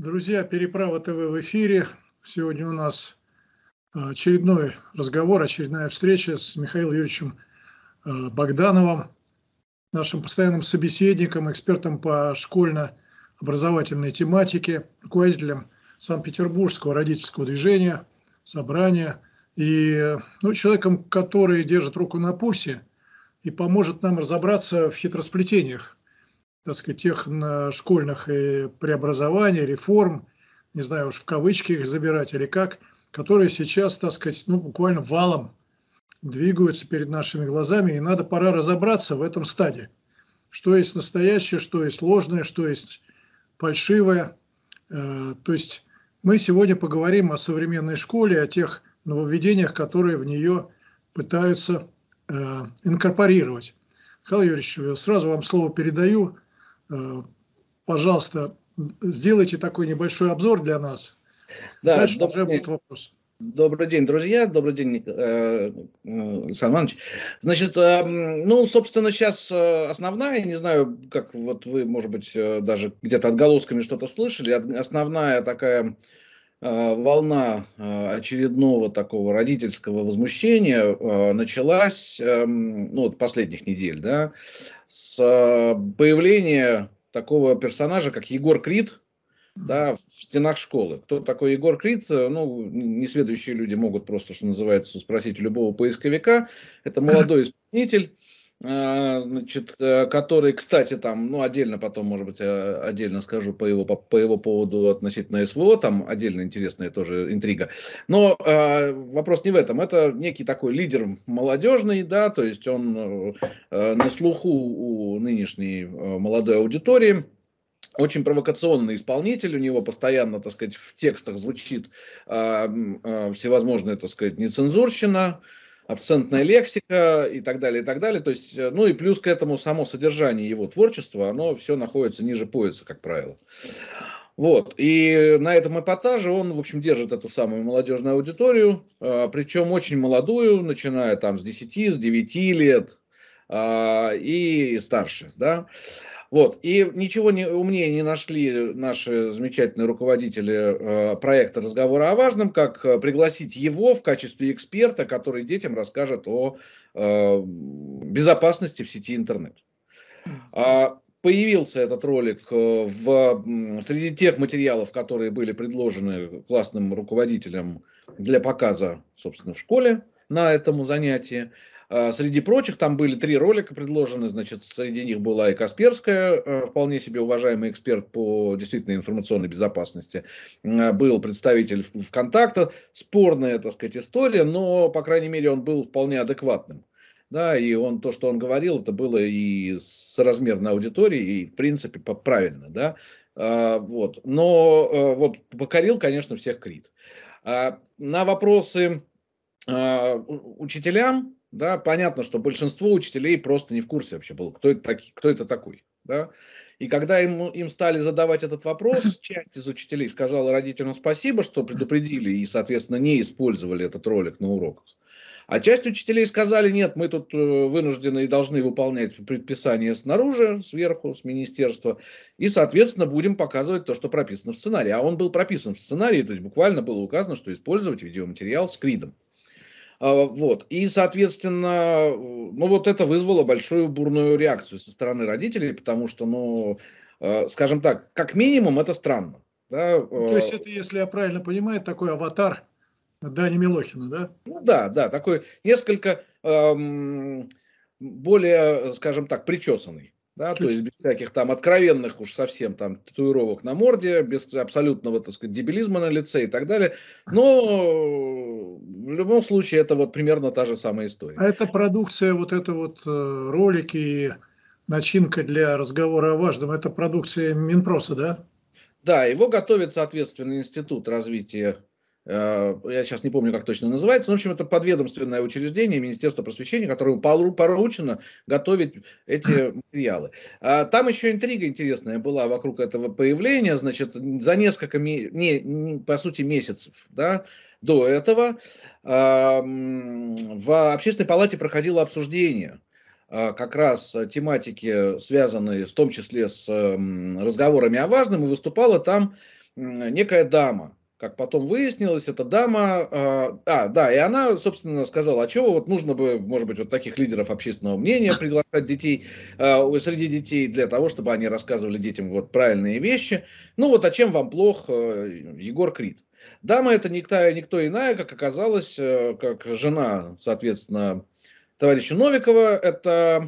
Друзья, Переправа ТВ в эфире. Сегодня у нас а, очередной разговор, очередная встреча с Михаилом Юрьевичем а, Богдановым, нашим постоянным собеседником, экспертом по школьно-образовательной тематике, руководителем Санкт-Петербургского родительского движения, собрания и ну, человеком, который держит руку на пульсе и поможет нам разобраться в хитросплетениях так сказать, тех школьных э, преобразований, реформ, не знаю уж в кавычки их забирать или как, которые сейчас, так сказать, ну, буквально валом двигаются перед нашими глазами, и надо пора разобраться в этом стаде, Что есть настоящее, что есть ложное, что есть фальшивое. Э, то есть мы сегодня поговорим о современной школе, о тех нововведениях, которые в нее пытаются э, инкорпорировать. Михаил Юрьевич, сразу вам слово передаю. Э, пожалуйста, сделайте такой небольшой обзор для нас. Да, Дальше доб... уже будет вопрос. Добрый день, друзья. Добрый день, Александр э, э, Иванович. Значит, эм, ну, собственно, сейчас основная, не знаю, как вот вы, может быть, даже где-то отголосками что-то слышали, основная такая а, волна а, очередного такого родительского возмущения а, началась, эм, ну, вот последних недель, да, с появления такого персонажа, как Егор Крид, да, в стенах школы. Кто такой Егор Крид? Э, ну, несведущие люди могут просто, что называется, спросить любого поисковика. Это молодой исполнитель, а, значит, э, который, кстати, там, ну, отдельно потом, может быть, э, отдельно скажу по его, по, по его поводу относительно СВО, там отдельно интересная тоже интрига. Но э, вопрос не в этом, это некий такой лидер молодежный, да, то есть он э, на слуху у нынешней э, молодой аудитории, очень провокационный исполнитель, у него постоянно, так сказать, в текстах звучит э, э, всевозможная, так сказать, нецензурщина, э, абсентная лексика и так далее, и так далее. То есть, э, ну и плюс к этому само содержание его творчества, оно все находится ниже пояса, как правило. Вот. И на этом эпатаже он, в общем, держит эту самую молодежную аудиторию, э, причем очень молодую, начиная там с 10, с 9 лет а, и старше, да. Вот. И ничего не, умнее не нашли наши замечательные руководители э, проекта «Разговора о важном», как э, пригласить его в качестве эксперта, который детям расскажет о э, безопасности в сети интернет. А, появился этот ролик э, в, среди тех материалов, которые были предложены классным руководителям для показа, собственно, в школе на этом занятии. А, среди прочих там были три ролика предложены, значит, среди них была и Касперская, э, вполне себе уважаемый эксперт по действительно информационной безопасности, а, был представитель ВКонтакта, спорная, так сказать, история, но, по крайней мере, он был вполне адекватным. Да, и он, то, что он говорил, это было и размерной аудиторией и, в принципе, правильно, да, а, вот. Но э, вот покорил, конечно, всех Крит. на вопросы учителям да, понятно, что большинство учителей просто не в курсе вообще был, кто это, таки, кто это такой. Да? И когда им, им стали задавать этот вопрос, часть из учителей сказала родителям спасибо, что предупредили и, соответственно, не использовали этот ролик на уроках. А часть учителей сказали, нет, мы тут э, вынуждены и должны выполнять предписание снаружи, сверху, с министерства, и, соответственно, будем показывать то, что прописано в сценарии. А он был прописан в сценарии, то есть буквально было указано, что использовать видеоматериал с кридом. А, вот. И, соответственно, ну вот это вызвало большую бурную реакцию со стороны родителей, потому что, ну, э, скажем так, как минимум это странно. Да? Ну, то есть э. это, если я правильно понимаю, такой аватар Дани Милохина, да? Ну да, да, такой несколько эм, более, скажем так, причесанный да, Чуть. то есть без всяких там откровенных уж совсем там татуировок на морде, без абсолютного, так сказать, дебилизма на лице и так далее. Но в любом случае это вот примерно та же самая история. А это продукция, вот это вот э, ролики, и начинка для разговора о важном, это продукция Минпроса, да? Да, его готовит, соответственно, Институт развития Э, я сейчас не помню, как точно называется, но, в общем, это подведомственное учреждение Министерства просвещения, которому поручено готовить эти материалы. А там еще интрига интересная была вокруг этого появления, значит, за несколько, не, не, по сути, месяцев, да, до этого в общественной палате проходило обсуждение а, как раз тематики, связанные в том числе с эм, разговорами о важном, и выступала там некая дама, как потом выяснилось, эта дама... А, а, да, и она, собственно, сказала, а чего вот нужно бы, может быть, вот таких лидеров общественного мнения приглашать детей, а, среди детей, для того, чтобы они рассказывали детям вот правильные вещи. Ну вот, а чем вам плох э, Егор Крид? Дама это никто, никто иная, как оказалось, э, как жена, соответственно, товарища Новикова. Это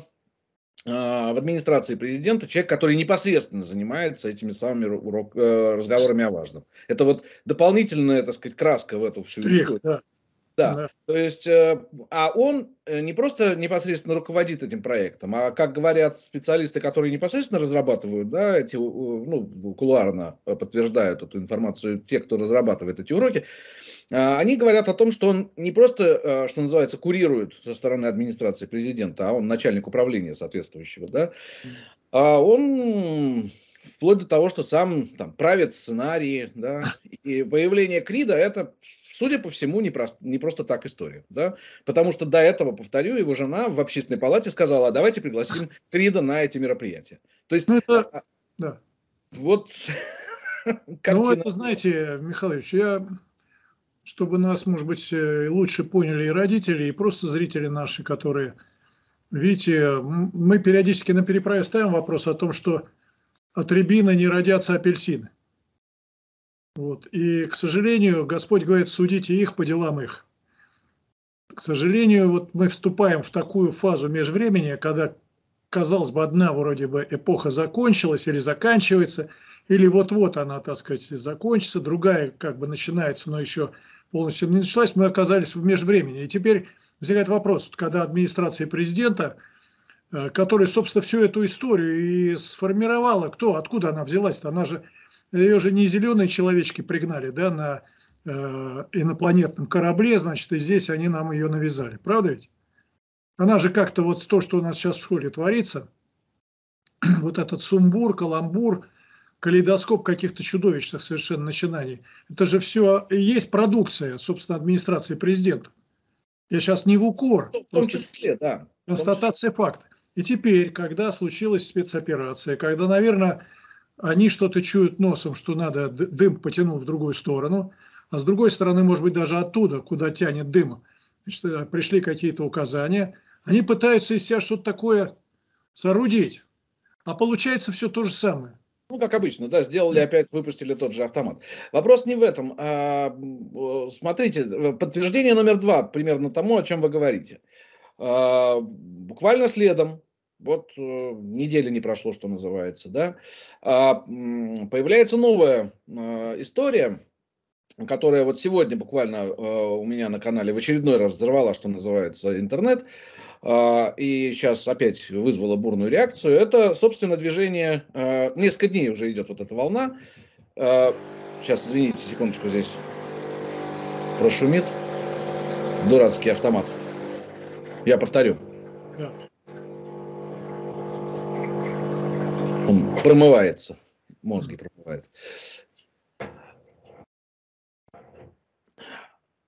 а, в администрации президента человек, который непосредственно занимается этими самыми урок, э, разговорами о важном. Это вот дополнительная, так сказать, краска в эту всю Штрих, историю. Да. Да. То есть, э, а он э, не просто непосредственно руководит этим проектом, а, как говорят специалисты, которые непосредственно разрабатывают, да, эти, ну, кулуарно э, подтверждают эту информацию, те, кто разрабатывает эти уроки, а, они говорят о том, что он не просто, что называется, курирует со стороны администрации президента, а он начальник управления соответствующего, да, а он вплоть до того, что сам там правит сценарии, да, и появление Крида это Судя по всему, не, прост, не просто так история. Да? Потому что до этого, повторю, его жена в общественной палате сказала, а давайте пригласим Крида на эти мероприятия. То есть... Ну, это... А, да. Вот... Ну, это, знаете, Михайлович, я чтобы нас, может быть, э, лучше поняли и родители, и просто зрители наши, которые, видите, мы периодически на переправе ставим вопрос о том, что от рябины не родятся апельсины. Вот. И, к сожалению, Господь говорит, судите их по делам их. К сожалению, вот мы вступаем в такую фазу межвремения, когда, казалось бы, одна вроде бы эпоха закончилась или заканчивается, или вот-вот она, так сказать, закончится, другая как бы начинается, но еще полностью не началась, мы оказались в межвремени. И теперь возникает вопрос, вот когда администрация президента, э, которая собственно, всю эту историю и сформировала, кто, откуда она взялась, то она же ее же не зеленые человечки пригнали, да, на э, инопланетном корабле, значит, и здесь они нам ее навязали. Правда ведь? Она же как-то вот то, что у нас сейчас в школе творится, вот этот сумбур, каламбур, калейдоскоп каких-то чудовищных совершенно начинаний. Это же все есть продукция, собственно, администрации президента. Я сейчас не в укор. В том числе, да. Констатация факта. И теперь, когда случилась спецоперация, когда, наверное, они что-то чуют носом, что надо дым потянул в другую сторону, а с другой стороны, может быть, даже оттуда, куда тянет дым, значит, э, пришли какие-то указания, они пытаются из себя что-то такое соорудить, а получается все то же самое. Ну, как обычно, да, сделали опять, выпустили тот же автомат. Вопрос не в этом. А, э, смотрите, э, подтверждение номер два примерно тому, о чем вы говорите. А, буквально следом вот э, недели не прошло, что называется, да. А, появляется новая а, история, которая вот сегодня буквально а, у меня на канале в очередной раз взорвала, что называется, интернет. А, и сейчас опять вызвала бурную реакцию. Это, собственно, движение... несколько дней уже идет вот эта волна. сейчас, извините, секундочку здесь прошумит. Дурацкий автомат. Я повторю. он промывается, мозги промывает.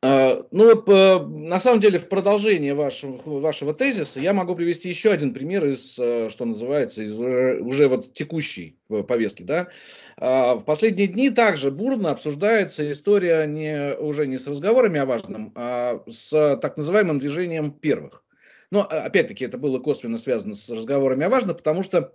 А, ну, э, на самом деле, в продолжение вашего, вашего тезиса я могу привести еще один пример из, э, что называется, из уже, уже вот текущей э, повестки. Да? А, в последние дни также бурно обсуждается история не, уже не с разговорами о важном, а с так называемым движением первых. Но, а, опять-таки, это было косвенно связано с разговорами о важном, потому что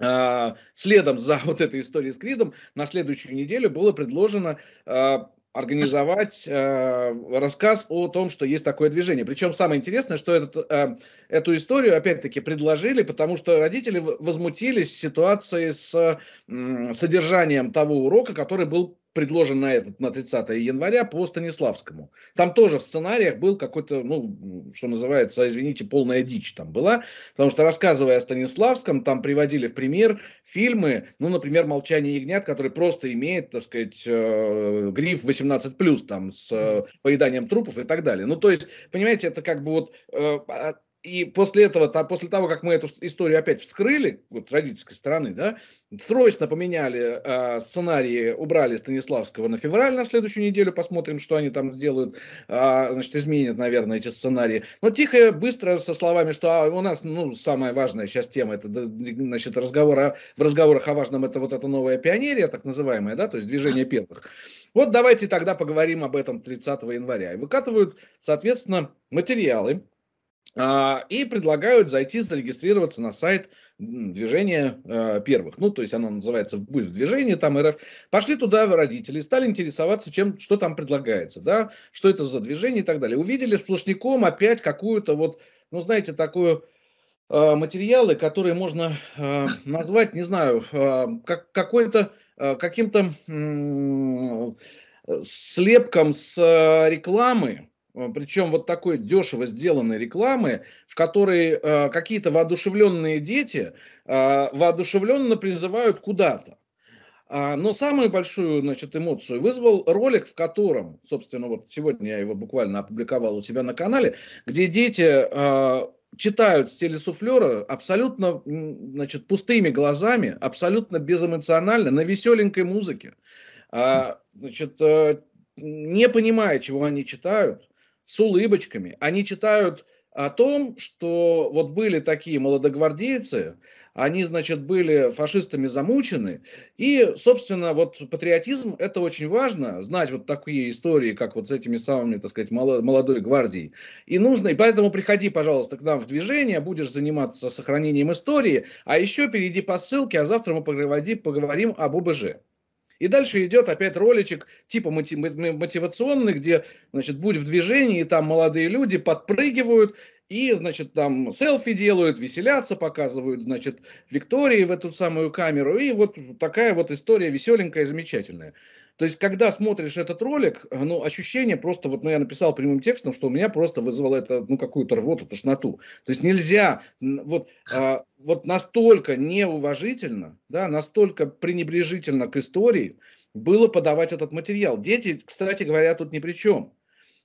а, следом за вот этой историей с Кридом на следующую неделю было предложено а, организовать э, рассказ о том, что есть такое движение. Причем самое интересное, что этот, э, эту историю опять-таки предложили, потому что родители возмутились ситуацией с э, содержанием того урока, который был предложен на этот, на 30 января по Станиславскому. Там тоже в сценариях был какой-то, ну, что называется, извините, полная дичь там была, потому что рассказывая о Станиславском, там приводили в пример фильмы, ну, например, «Молчание ягнят», который просто имеет, так сказать, э, гриф 18+, там, с э, поеданием трупов и так далее. Ну, то есть, понимаете, это как бы вот э, а, и после этого, то, после того, как мы эту историю опять вскрыли, вот с родительской стороны, да, срочно поменяли э, сценарии, убрали Станиславского на февраль на следующую неделю, посмотрим, что они там сделают, э, значит, изменят, наверное, эти сценарии. Но тихо, быстро, со словами, что а, у нас, ну, самая важная сейчас тема, это, значит, разговор о, в разговорах о важном, это вот эта новая пионерия, так называемая, да, то есть движение первых. Вот давайте тогда поговорим об этом 30 января. И выкатывают, соответственно, материалы, а, и предлагают зайти зарегистрироваться на сайт движения а, первых. Ну, то есть оно называется «Будь в движении», там РФ. Пошли туда родители, стали интересоваться, чем, что там предлагается, да, что это за движение и так далее. Увидели сплошняком опять какую-то вот, ну, знаете, такую а, материалы, которые можно назвать, не знаю, как какой-то, каким-то слепком с рекламы, Э, причем вот такой дешево сделанной рекламы, в которой э, какие-то воодушевленные дети э, воодушевленно призывают куда-то. А, но самую большую значит, эмоцию вызвал ролик, в котором, собственно, вот сегодня я его буквально опубликовал у тебя на канале, где дети э, читают стиле суфлера абсолютно значит, пустыми глазами, абсолютно безэмоционально, на веселенькой музыке. А, значит, э, не понимая, чего они читают, с улыбочками. Они читают о том, что вот были такие молодогвардейцы, они, значит, были фашистами замучены. И, собственно, вот патриотизм – это очень важно, знать вот такие истории, как вот с этими самыми, так сказать, молодой гвардией. И нужно, и поэтому приходи, пожалуйста, к нам в движение, будешь заниматься сохранением истории, а еще перейди по ссылке, а завтра мы поговорим об ОБЖ. И дальше идет опять роличек типа мотивационный, где, значит, будь в движении, там молодые люди подпрыгивают, и, значит, там селфи делают, веселятся, показывают, значит, Виктории в эту самую камеру. И вот такая вот история веселенькая, замечательная. То есть, когда смотришь этот ролик, э, ну, ощущение просто, вот, ну, я написал прямым текстом, что у меня просто вызвало это, ну, какую-то рвоту, тошноту. То есть, нельзя, вот, а, вот настолько неуважительно, да, настолько пренебрежительно к истории было подавать этот материал. Дети, кстати говоря, тут ни при чем.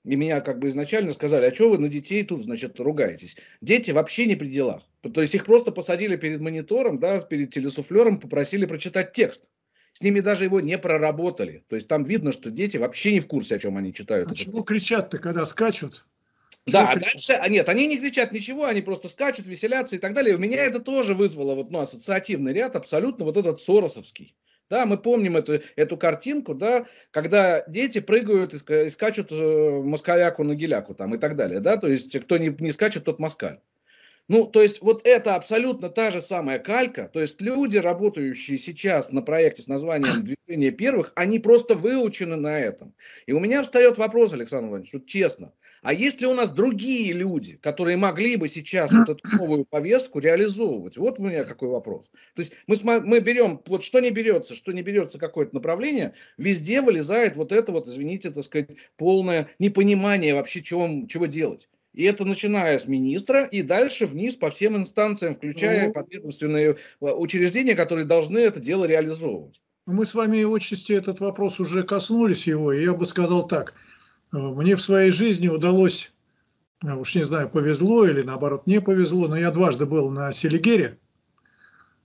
И меня как бы изначально сказали, а что вы на детей тут, значит, ругаетесь? Дети вообще не при делах. То есть их просто посадили перед монитором, да, перед телесуфлером, попросили прочитать текст с ними даже его не проработали. То есть там видно, что дети вообще не в курсе, о чем они читают. А чего кричат-то, когда скачут? да, а дальше, а нет, они не кричат ничего, они просто скачут, веселятся и так далее. И у меня это тоже вызвало вот, ну, ассоциативный ряд, абсолютно вот этот соросовский. Да, мы помним эту, эту картинку, да, когда дети прыгают и, и скачут э, москаляку на геляку там и так далее, да, то есть кто не, не скачет, тот москаль. Ну, то есть вот это абсолютно та же самая калька. То есть люди, работающие сейчас на проекте с названием «Движение первых», они просто выучены на этом. И у меня встает вопрос, Александр Иванович, вот честно, а есть ли у нас другие люди, которые могли бы сейчас вот эту новую повестку реализовывать? Вот у меня какой вопрос. То есть мы, мы берем, вот что не берется, что не берется какое-то направление, везде вылезает вот это вот, извините, так сказать, полное непонимание вообще, чего, чего делать. И это начиная с министра и дальше вниз по всем инстанциям, включая ну, подведомственные э, учреждения, которые должны это дело реализовывать. Мы с вами отчасти этот вопрос уже коснулись его, и я бы сказал так. Э, мне в своей жизни удалось, э, уж не знаю, повезло или наоборот не повезло, но я дважды был на Селигере,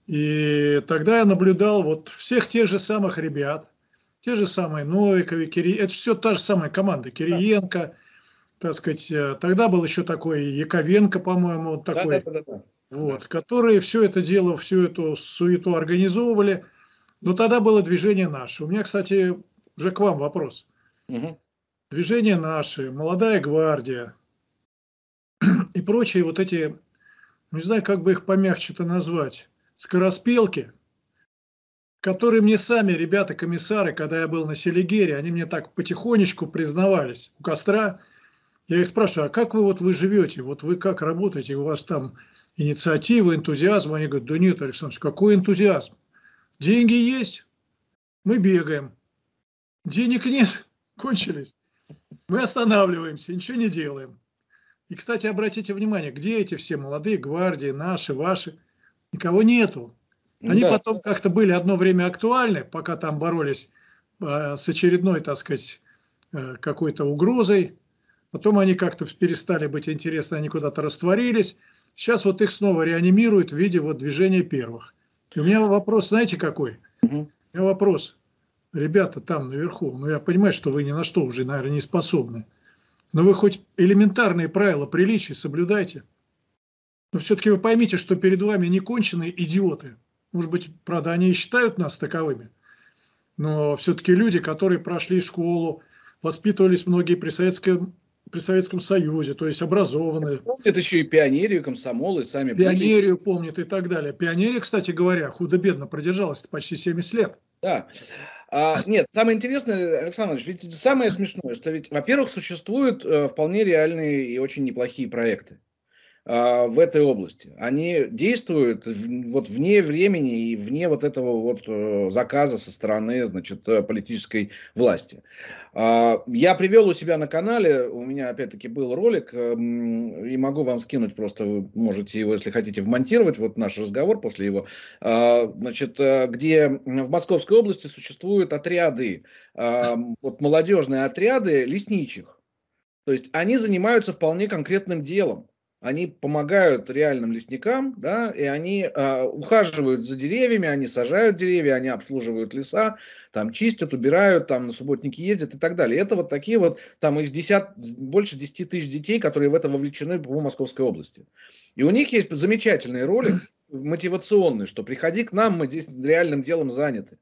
и тогда я наблюдал вот всех тех же самых ребят, те же самые Новикови, Кири... это все та же самая команда, Кириенко, так сказать, э, тогда был еще такой Яковенко, по-моему, такой, да, да, да, да. вот, да. которые все это дело, всю эту суету организовывали. Но тогда было движение наше. У меня, кстати, уже к вам вопрос. Угу. Движение наше, молодая гвардия и прочие вот эти, ну, не знаю, как бы их помягче-то назвать, скороспелки, которые мне сами ребята-комиссары, когда я был на Селигере, они мне так потихонечку признавались у костра – я их спрашиваю, а как вы вот вы живете, вот вы как работаете, у вас там инициатива, энтузиазм? Они говорят, да нет, Александр, какой энтузиазм? Деньги есть, мы бегаем. Денег нет, кончились. Мы останавливаемся, ничего не делаем. И, кстати, обратите внимание, где эти все молодые гвардии, наши, ваши? Никого нету. Они да. потом как-то были одно время актуальны, пока там боролись э, с очередной, так сказать, э, какой-то угрозой Потом они как-то перестали быть интересны, они куда-то растворились. Сейчас вот их снова реанимируют в виде вот движения первых. И у меня вопрос, знаете какой? У меня вопрос. Ребята там наверху, ну я понимаю, что вы ни на что уже, наверное, не способны. Но вы хоть элементарные правила приличия соблюдайте. Но все-таки вы поймите, что перед вами не конченые идиоты. Может быть, правда, они и считают нас таковыми. Но все-таки люди, которые прошли школу, воспитывались многие при советском при Советском Союзе, то есть образованные. А помнят еще и пионерию, комсомолы, сами Пионерию были. помнят и так далее. Пионерия, кстати говоря, худо-бедно продержалась почти 70 лет. Да. А, нет, самое интересное, Александр Ильич, ведь самое смешное, что ведь, во-первых, существуют э, вполне реальные и очень неплохие проекты. А, в этой области. Они действуют вот вне времени и вне вот этого вот э, заказа со стороны, значит, э, политической власти. А, я привел у себя на канале, у меня опять-таки был ролик, эм, и могу вам скинуть просто, вы можете его, если хотите, вмонтировать, вот наш разговор после его, а, значит, э, где в Московской области существуют отряды, вот молодежные отряды лесничих. То есть они занимаются вполне конкретным делом они помогают реальным лесникам, да, и они э, ухаживают за деревьями, они сажают деревья, они обслуживают леса, там чистят, убирают, там на субботники ездят и так далее. Это вот такие вот, там их 10, больше 10 тысяч детей, которые в это вовлечены по Московской области. И у них есть замечательный ролик мотивационный, что приходи к нам, мы здесь реальным делом заняты.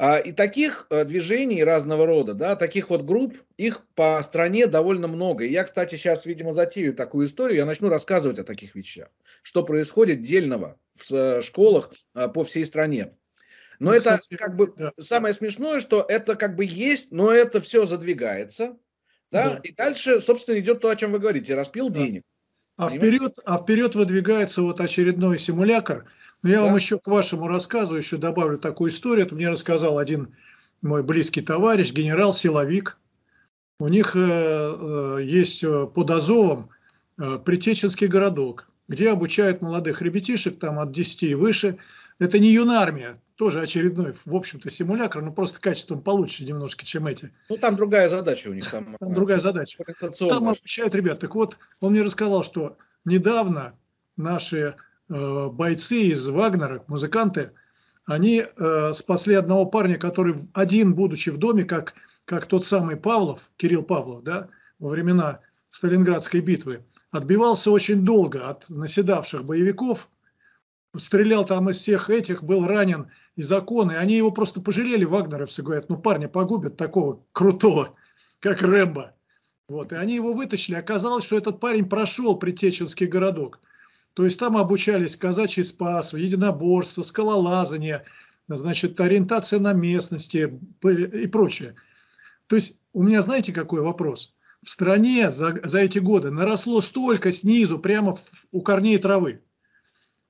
А, и таких э, движений разного рода, да, таких вот групп, их по стране довольно много. И я, кстати, сейчас, видимо, затею такую историю, я начну рассказывать о таких вещах, что происходит дельного в школах а, по всей стране. Но ну, это кстати, как бы да. самое смешное, что это как бы есть, но это все задвигается, да, да. и дальше, собственно, идет то, о чем вы говорите, распил да. денег. А вперед, а вперед выдвигается вот очередной симулятор – но ну, я да? вам еще к вашему рассказу еще добавлю такую историю. Это мне рассказал один мой близкий товарищ, генерал Силовик. У них э, э есть э, под Азовом э, Притеченский городок, где обучают молодых ребятишек, там от 10 и выше. Это не юнармия, тоже очередной, в общем-то, симулятор, но просто качеством получше немножко, чем эти. Ну, там другая задача у них. Там, там э, другая задача. Там обучают ребят. Так вот, он мне рассказал, что недавно наши Э, бойцы из Вагнера, музыканты, они э, спасли одного парня, который один, будучи в доме, как, как тот самый Павлов, Кирилл Павлов, да, во времена Сталинградской битвы, отбивался очень долго от наседавших боевиков, стрелял там из всех этих, был ранен и законы. Они его просто пожалели, вагнеровцы говорят, ну парня погубят такого крутого, как Рэмбо. Вот, и они его вытащили. Оказалось, что этот парень прошел Притеченский городок. То есть там обучались казачий спас, единоборство, скалолазание, значит, ориентация на местности и прочее. То есть у меня, знаете, какой вопрос? В стране за, за эти годы наросло столько снизу, прямо в, у корней травы.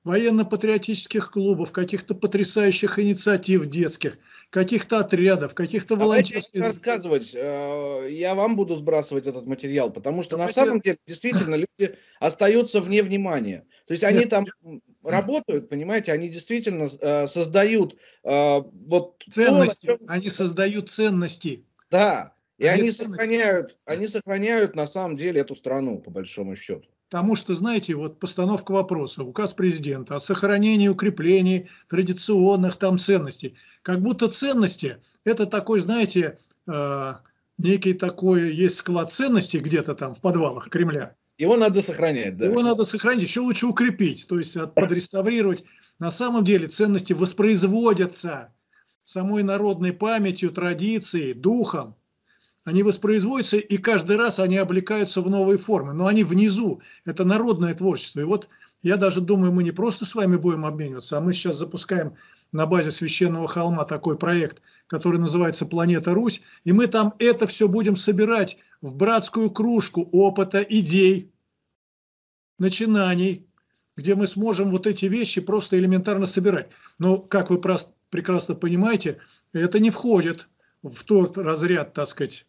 Военно-патриотических клубов, каких-то потрясающих инициатив детских – каких-то отрядов, каких-то а волонтерских... рассказывать, э, я вам буду сбрасывать этот материал, потому что Давайте... на самом деле действительно люди остаются вне внимания. То есть они Нет, там я... работают, понимаете, они действительно э, создают э, вот... Ценности, то, чем... они создают ценности. Да, и они, они сохраняют, они сохраняют на самом деле эту страну, по большому счету. Потому что, знаете, вот постановка вопроса, указ президента о сохранении и укреплении традиционных там ценностей. Как будто ценности – это такой, знаете, э, некий такой, есть склад ценностей где-то там в подвалах Кремля. Его надо сохранять, да. Его надо сохранить, еще лучше укрепить, то есть подреставрировать. На самом деле ценности воспроизводятся самой народной памятью, традицией, духом. Они воспроизводятся, и каждый раз они облекаются в новые формы. Но они внизу. Это народное творчество. И вот я даже думаю, мы не просто с вами будем обмениваться, а мы сейчас запускаем на базе Священного холма такой проект, который называется «Планета Русь», и мы там это все будем собирать в братскую кружку опыта, идей, начинаний, где мы сможем вот эти вещи просто элементарно собирать. Но, как вы прекрасно понимаете, это не входит в тот разряд, так сказать,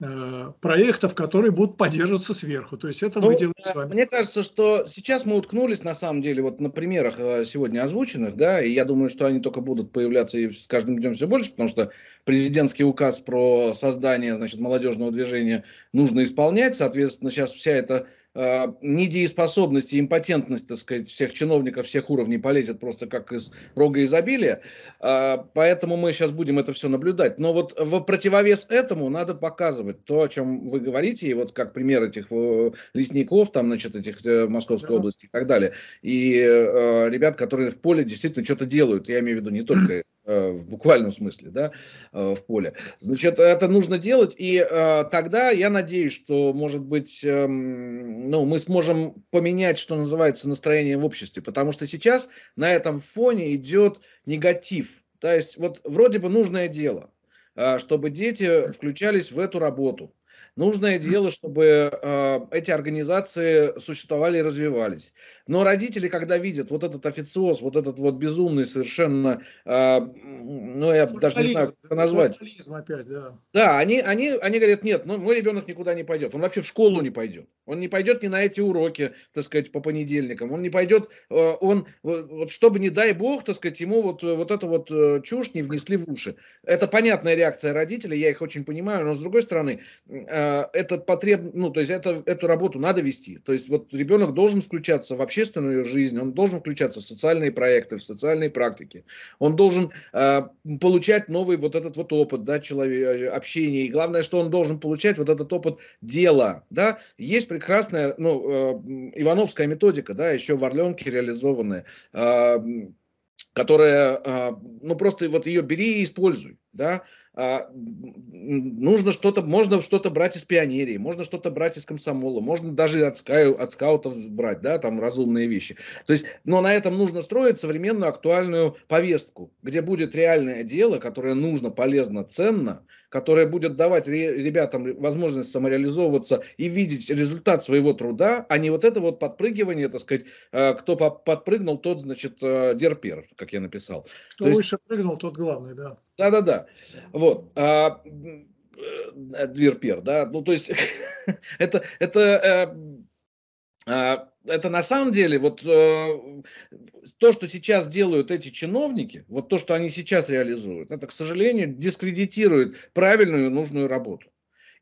Э, проектов, которые будут поддерживаться сверху. То есть это ну, мы делаем с вами. Мне кажется, что сейчас мы уткнулись на самом деле вот на примерах э, сегодня озвученных, да, и я думаю, что они только будут появляться и с каждым днем все больше, потому что президентский указ про создание, значит, молодежного движения нужно исполнять, соответственно, сейчас вся эта э, недееспособность и импотентность, так сказать, всех чиновников, всех уровней полезет просто как из рога изобилия. Э, поэтому мы сейчас будем это все наблюдать. Но вот в противовес этому надо показывать то, о чем вы говорите, и вот как пример этих э, лесников, там, значит, этих э, Московской да. области и так далее, и э, ребят, которые в поле действительно что-то делают. Я имею в виду не только Э, в буквальном смысле, да, э, в поле. Значит, это нужно делать, и э, тогда я надеюсь, что, может быть, эм, ну, мы сможем поменять, что называется, настроение в обществе, потому что сейчас на этом фоне идет негатив. То есть, вот вроде бы нужное дело, чтобы дети включались в эту работу, Нужное дело, чтобы э, эти организации существовали и развивались. Но родители, когда видят вот этот официоз, вот этот вот безумный совершенно, э, ну я футболизм, даже не знаю, как это назвать. Опять, да. да, они, они, они говорят, нет, ну, мой ребенок никуда не пойдет, он вообще в школу не пойдет. Он не пойдет ни на эти уроки, так сказать, по понедельникам. Он не пойдет, э, он, вот чтобы, не дай бог, так сказать, ему вот, э, вот эту вот э, чушь не внесли в уши. Это понятная реакция родителей, я их очень понимаю, но с другой стороны, это потреб, ну, то есть это, эту работу надо вести. То есть вот ребенок должен включаться в общественную жизнь, он должен включаться в социальные проекты, в социальные практики. Он должен получать новый вот этот вот опыт, да, человек, общения. И главное, что он должен получать вот этот опыт дела, да. Есть прекрасная, ну, э, Ивановская методика, да, еще в Орленке реализованная, а, которая, а, ну, просто вот ее бери и используй да, а, нужно что-то, можно что-то брать из пионерии, можно что-то брать из комсомола, можно даже от, скау, от скаутов брать, да, там разумные вещи. То есть, но на этом нужно строить современную актуальную повестку, где будет реальное дело, которое нужно, полезно, ценно, которое будет давать ре, ребятам возможность самореализовываться и видеть результат своего труда, а не вот это вот подпрыгивание, так сказать, а, кто подпрыгнул, тот, значит, а, дерпер, как я написал. Кто То выше есть... прыгнул, тот главный, да. Да-да-да. Вот. А, э, Дверпер, да, ну то есть это, это, э, а, это на самом деле вот э, то, что сейчас делают эти чиновники, вот то, что они сейчас реализуют, это, к сожалению, дискредитирует правильную нужную работу.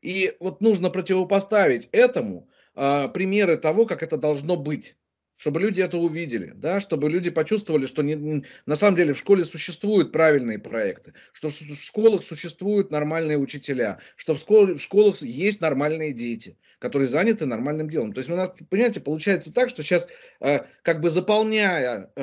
И вот нужно противопоставить этому а, примеры того, как это должно быть чтобы люди это увидели, да, чтобы люди почувствовали, что не, на самом деле в школе существуют правильные проекты, что в, в школах существуют нормальные учителя, что в, школ, в школах есть нормальные дети, которые заняты нормальным делом. То есть, у нас, понимаете, получается так, что сейчас э, как бы заполняя э,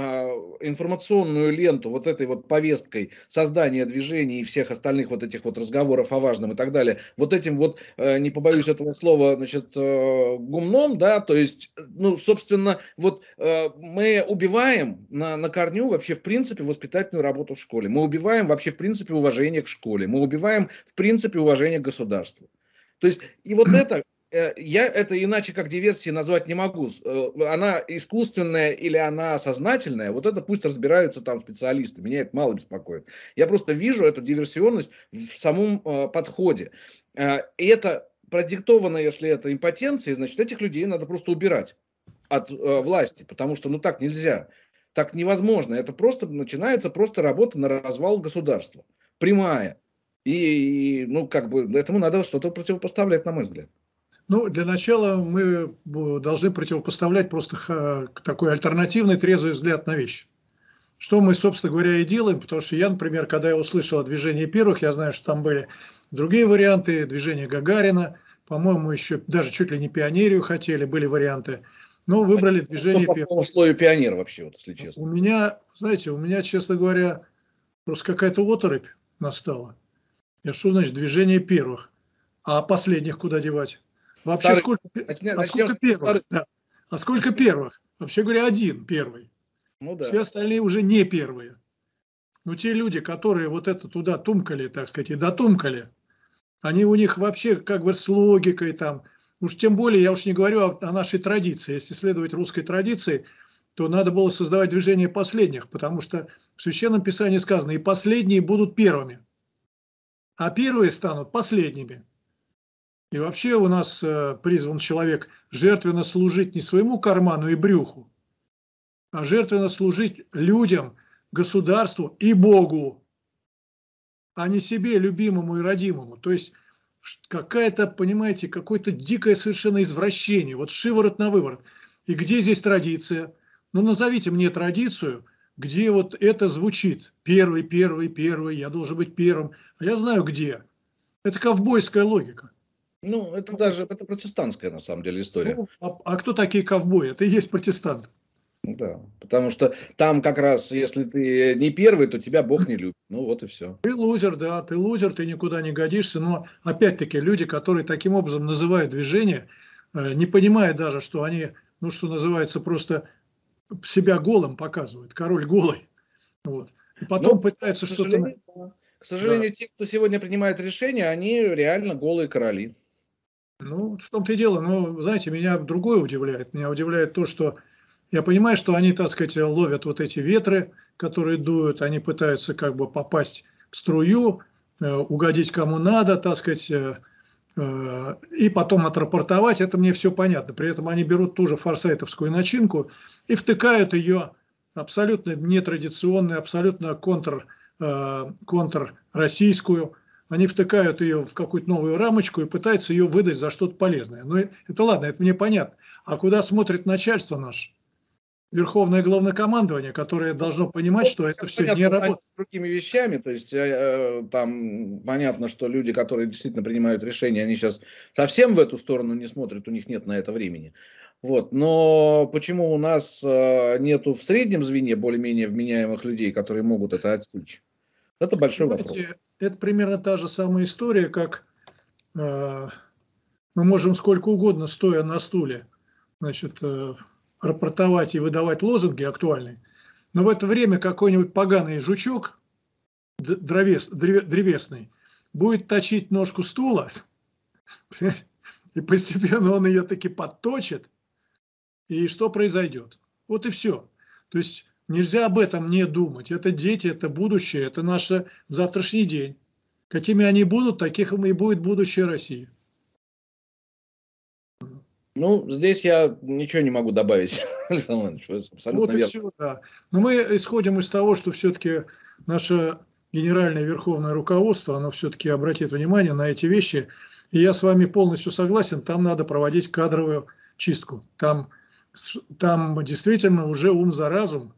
информационную ленту вот этой вот повесткой создания движений и всех остальных вот этих вот разговоров о важном и так далее, вот этим вот, э, не побоюсь этого слова, значит, э, гумном, да, то есть, э, ну, собственно, вот э, мы убиваем на, на корню вообще в принципе воспитательную работу в школе. Мы убиваем вообще в принципе уважение к школе. Мы убиваем в принципе уважение к государству. То есть и вот это э, я это иначе как диверсии назвать не могу. Э, она искусственная или она сознательная, вот это пусть разбираются там специалисты, меня это мало беспокоит. Я просто вижу эту диверсионность в самом э, подходе. И это продиктовано, если это импотенция, значит, этих людей надо просто убирать от э, власти, потому что ну так нельзя, так невозможно. Это просто начинается просто работа на развал государства, прямая. И, и ну как бы этому надо что-то противопоставлять, на мой взгляд. Ну, для начала мы должны противопоставлять просто такой альтернативный трезвый взгляд на вещь, Что мы, собственно говоря, и делаем, потому что я, например, когда я услышал о движении первых, я знаю, что там были другие варианты, движение Гагарина, по-моему, еще даже чуть ли не пионерию хотели, были варианты. Ну, выбрали а движение пионер. По слою пионер вообще, вот, если честно. У меня, знаете, у меня, честно говоря, просто какая-то оторопь настала. Я что значит движение первых? А последних куда девать? Вообще Старый... сколько, а сколько первых? Да. А сколько первых? Вообще говоря, один первый. Ну, да. Все остальные уже не первые. Но те люди, которые вот это туда тумкали, так сказать, и дотумкали, они у них вообще как бы с логикой там, Уж тем более, я уж не говорю о, о нашей традиции. Если следовать русской традиции, то надо было создавать движение последних, потому что в Священном Писании сказано, и последние будут первыми, а первые станут последними. И вообще у нас э, призван человек жертвенно служить не своему карману и брюху, а жертвенно служить людям, государству и Богу, а не себе любимому и родимому. То есть какая-то, понимаете, какое-то дикое совершенно извращение, вот шиворот на выворот. И где здесь традиция? Ну, назовите мне традицию, где вот это звучит. Первый, первый, первый, я должен быть первым. А я знаю где. Это ковбойская логика. Ну, это даже это протестантская, на самом деле, история. Ну, а, а кто такие ковбои? Это и есть протестанты. Да, потому что там как раз, если ты не первый, то тебя Бог не любит. Ну вот и все. Ты лузер, да, ты лузер, ты никуда не годишься. Но опять-таки люди, которые таким образом называют движение, э, не понимая даже, что они, ну что называется, просто себя голым показывают. Король голый. Вот. И потом ну, пытаются что-то... К сожалению, да. те, кто сегодня принимает решения, они реально голые короли. Ну, в том-то и дело. Но, знаете, меня другое удивляет. Меня удивляет то, что я понимаю, что они, так сказать, ловят вот эти ветры, которые дуют, они пытаются как бы попасть в струю, э, угодить кому надо, так сказать, э, э, и потом отрапортовать, это мне все понятно. При этом они берут ту же форсайтовскую начинку и втыкают ее абсолютно нетрадиционную, абсолютно контр, контрроссийскую. Они втыкают ее в какую-то новую рамочку и пытаются ее выдать за что-то полезное. Но ну, это ладно, это мне понятно. А куда смотрит начальство наше? верховное Главное Командование, которое должно понимать, ну, что это все понятно, не работает. Другими вещами, то есть э, э, там понятно, что люди, которые действительно принимают решения, они сейчас совсем в эту сторону не смотрят, у них нет на это времени. Вот. Но почему у нас э, нету в среднем звене более-менее вменяемых людей, которые могут это отсечь? Это большой Знаете, вопрос. Это примерно та же самая история, как э, мы можем сколько угодно, стоя на стуле, значит, э, рапортовать и выдавать лозунги актуальные, но в это время какой-нибудь поганый жучок древес, древесный будет точить ножку стула, и постепенно он ее таки подточит, и что произойдет? Вот и все. То есть нельзя об этом не думать. Это дети, это будущее, это наш завтрашний день. Какими они будут, таких и будет будущее России. Ну, здесь я ничего не могу добавить, Александр Иванович, абсолютно вот и все, да. Но мы исходим из того, что все-таки наше генеральное верховное руководство, оно все-таки обратит внимание на эти вещи. И я с вами полностью согласен, там надо проводить кадровую чистку. Там, там действительно уже ум за разум.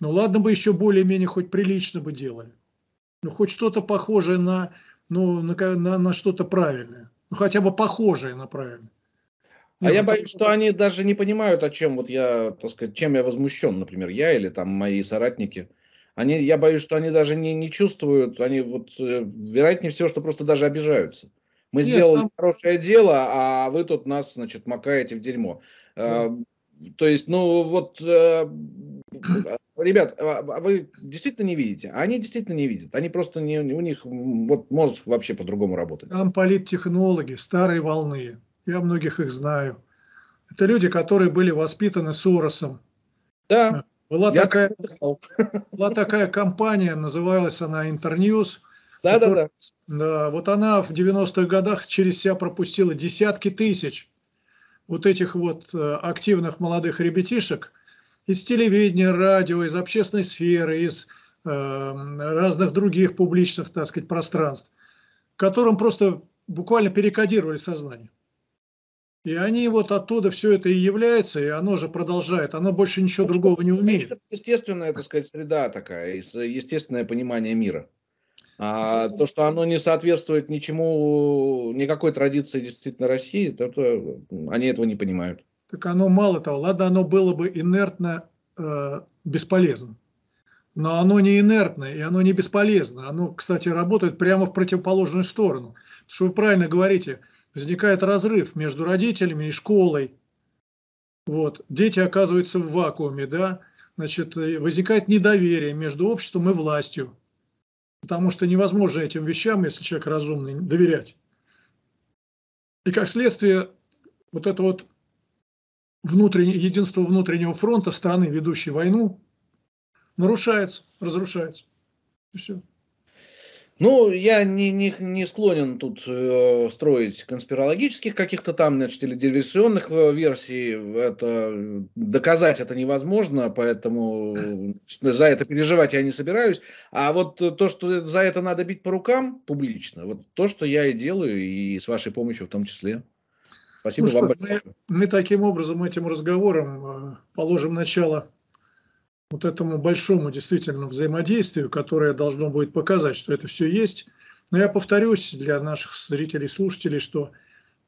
Ну ладно бы еще более-менее хоть прилично бы делали. Ну хоть что-то похожее на, ну, на, на, на что-то правильное. Ну хотя бы похожее на правильное. А я ну, боюсь, что они даже не понимают, о чем вот я, так сказать, чем я возмущен, например, я или там мои соратники. Они, я боюсь, что они даже не, не чувствуют, они вот, э, вероятнее всего, что просто даже обижаются. Мы Нет, сделали там... Ну хорошее дело, а вы тут нас, значит, макаете в дерьмо. Да. А, то есть, ну вот, э, ребят, а, а вы действительно не видите? А они действительно не видят. Они просто не, у них вот мозг вообще по-другому работает. Там политтехнологи старой волны, я многих их знаю. Это люди, которые были воспитаны Соросом. Да. Была, я такая, так была такая компания, называлась она Интерньюз. Да, да, да. Да, вот она в 90-х годах через себя пропустила десятки тысяч вот этих вот э, активных молодых ребятишек из телевидения, радио, из общественной сферы, из э, разных других публичных, так сказать, пространств, которым просто буквально перекодировали сознание. И они вот оттуда все это и является, и оно же продолжает, оно больше ничего ну, другого не умеет. Это естественная, так сказать, среда такая, естественное понимание мира. А ну, то, что оно не соответствует ничему, никакой традиции действительно России, это они этого не понимают. Так оно мало того, ладно, оно было бы инертно, э, бесполезно. Но оно не инертное, и оно не бесполезно. Оно, кстати, работает прямо в противоположную сторону. что вы правильно говорите – возникает разрыв между родителями и школой. Вот. Дети оказываются в вакууме, да, значит, э, возникает недоверие между обществом и властью, потому что невозможно этим вещам, если человек разумный, доверять. И как следствие, вот это вот внутреннее, единство внутреннего фронта страны, ведущей войну, нарушается, разрушается. И все. Ну, я не, не, не склонен тут э, строить конспирологических каких-то там, значит, или диверсионных э, версий. Это, э, доказать это невозможно, поэтому значит, за это переживать я не собираюсь. А вот то, что за это надо бить по рукам публично, вот то, что я и делаю, и с вашей помощью в том числе. Спасибо ну, вам что, большое. Мы, мы таким образом, этим разговором э, положим начало вот этому большому действительно взаимодействию, которое должно будет показать, что это все есть. Но я повторюсь для наших зрителей и слушателей, что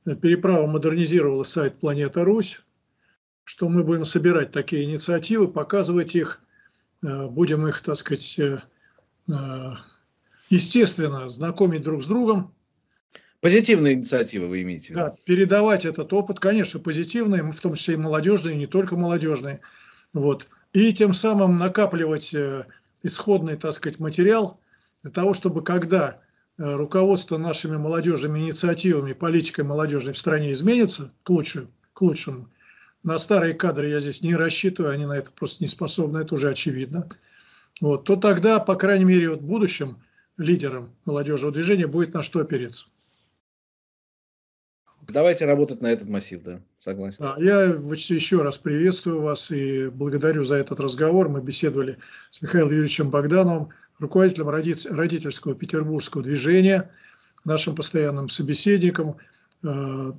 э, переправа модернизировала сайт «Планета Русь», что мы будем собирать такие инициативы, показывать их, э, будем их, так сказать, э, естественно, знакомить друг с другом. Позитивные инициативы вы имеете? Да, передавать этот опыт, конечно, позитивные, в том числе и молодежные, и не только молодежные. Вот и тем самым накапливать э, исходный, так сказать, материал для того, чтобы когда э, руководство нашими молодежными инициативами, политикой молодежной в стране изменится к лучшему, к лучшему, на старые кадры я здесь не рассчитываю, они на это просто не способны, это уже очевидно, вот, то тогда, по крайней мере, вот будущим лидерам молодежного движения будет на что опереться. Давайте работать на этот массив, да, согласен. Да, я еще раз приветствую вас и благодарю за этот разговор. Мы беседовали с Михаилом Юрьевичем Богдановым, руководителем родительского петербургского движения, нашим постоянным собеседником, э,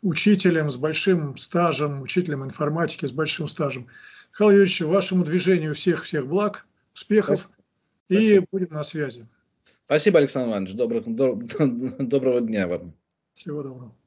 учителем с большим стажем, учителем информатики с большим стажем. Михаил Юрьевич, вашему движению всех-всех благ, успехов Спасибо. и будем на связи. Спасибо, Александр Иванович. Добрых, доброго дня вам. Всего доброго.